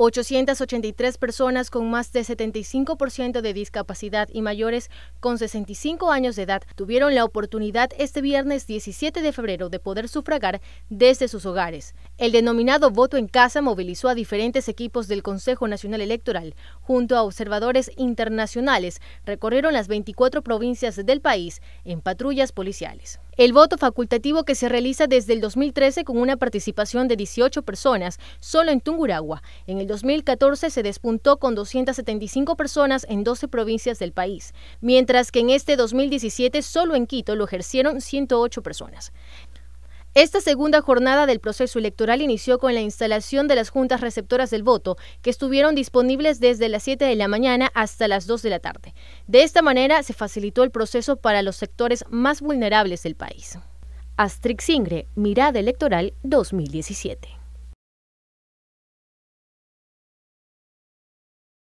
883 personas con más de 75% de discapacidad y mayores con 65 años de edad tuvieron la oportunidad este viernes 17 de febrero de poder sufragar desde sus hogares. El denominado voto en casa movilizó a diferentes equipos del Consejo Nacional Electoral. Junto a observadores internacionales, recorrieron las 24 provincias del país en patrullas policiales. El voto facultativo que se realiza desde el 2013 con una participación de 18 personas solo en Tunguragua. En el 2014 se despuntó con 275 personas en 12 provincias del país, mientras que en este 2017 solo en Quito lo ejercieron 108 personas. Esta segunda jornada del proceso electoral inició con la instalación de las juntas receptoras del voto, que estuvieron disponibles desde las 7 de la mañana hasta las 2 de la tarde. De esta manera se facilitó el proceso para los sectores más vulnerables del país. Astrix Singre, Mirada Electoral 2017.